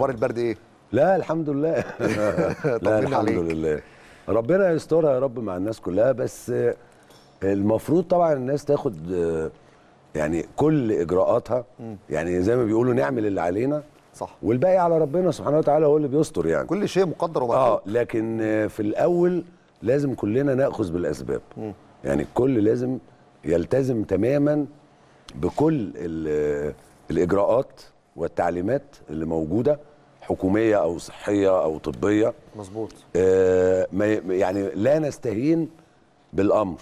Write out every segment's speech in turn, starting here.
اخبار البرد ايه لا الحمد لله لا الحمد عليك. لله ربنا يسترها يا رب مع الناس كلها بس المفروض طبعا الناس تاخد يعني كل اجراءاتها يعني زي ما بيقولوا نعمل اللي علينا صح والباقي على ربنا سبحانه وتعالى هو اللي بيستر يعني كل شيء مقدر ومكتوب اه لكن في الاول لازم كلنا ناخذ بالاسباب م. يعني الكل لازم يلتزم تماما بكل الاجراءات والتعليمات اللي موجوده حكوميه او صحيه او طبيه مظبوط آه يعني لا نستهين بالامر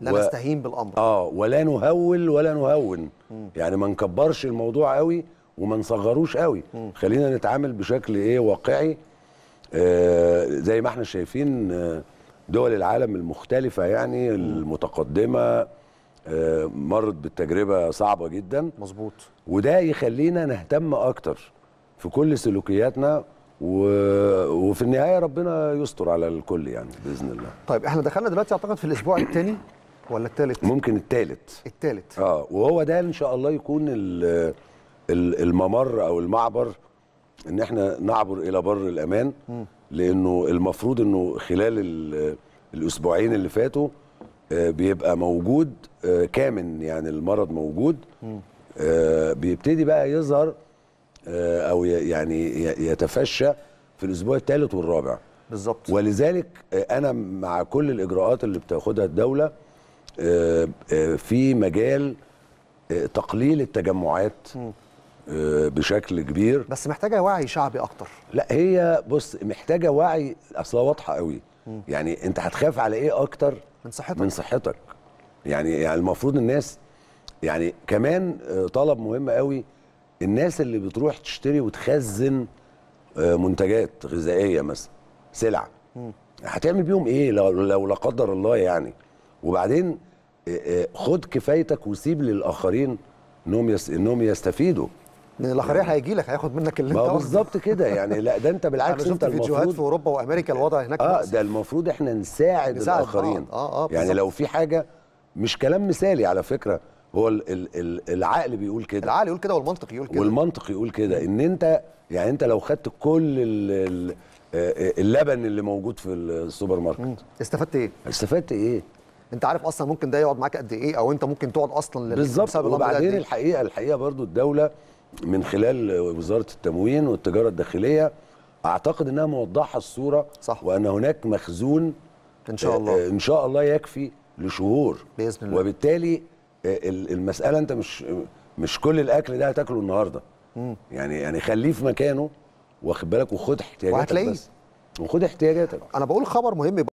لا و... نستهين بالامر اه ولا نهول ولا نهون مم. يعني ما نكبرش الموضوع قوي وما نصغروش قوي مم. خلينا نتعامل بشكل ايه واقعي آه زي ما احنا شايفين آه، دول العالم المختلفه يعني المتقدمه آه، مرت بالتجربه صعبه جدا مظبوط وده يخلينا نهتم اكتر في كل سلوكياتنا و... وفي النهايه ربنا يستر على الكل يعني باذن الله طيب احنا دخلنا دلوقتي اعتقد في الاسبوع الثاني ولا الثالث ممكن الثالث الثالث اه وهو ده ان شاء الله يكون الممر او المعبر ان احنا نعبر الى بر الامان م. لانه المفروض انه خلال الاسبوعين اللي فاتوا آه، بيبقى موجود آه، كامن يعني المرض موجود آه، بيبتدي بقى يظهر او يعني يتفشى في الاسبوع الثالث والرابع بالظبط ولذلك انا مع كل الاجراءات اللي بتاخدها الدوله في مجال تقليل التجمعات بشكل كبير بس محتاجه وعي شعبي اكتر لا هي بص محتاجه وعي اصلا واضحه قوي يعني انت هتخاف على ايه اكتر من صحتك من صحتك يعني يعني المفروض الناس يعني كمان آه، طلب مهم قوي الناس اللي بتروح تشتري وتخزن آه، منتجات غذائيه مثلا سلع هتعمل بيهم ايه لو, لو لا قدر الله يعني وبعدين آه، خد كفايتك وسيب للاخرين انهم انهم يستفيدوا الاخرين يعني هيجي لك هياخد منك اللي انت بالظبط كده يعني لا ده انت بالعكس انا شفت فيديوهات في اوروبا وامريكا الوضع هناك اه ده المفروض احنا نساعد, نساعد آه، الاخرين آه آه يعني لو في حاجه مش كلام مثالي على فكره هو الـ الـ الـ العقل بيقول كده العقل يقول كده والمنطق يقول كده والمنطق يقول كده ان انت يعني انت لو خدت كل آه، آه، اللبن اللي موجود في السوبر ماركت استفدت ايه؟ استفدت ايه؟ انت عارف اصلا ممكن ده يقعد معاك قد ايه او انت ممكن تقعد اصلا بالظبط وبعدين إيه؟ الحقيقه الحقيقه برضو الدوله من خلال وزاره التموين والتجاره الداخليه اعتقد انها موضحه الصوره صح. وان هناك مخزون ان شاء الله آه، ان شاء الله يكفي لشهور باذن الله وبالتالي آه، المساله انت مش مش كل الاكل ده هتاكله النهارده مم. يعني يعني خليه في مكانه واخد بالك وخد احتياجاتك وهتلاقيه وخد احتياجاتك انا بقول خبر مهم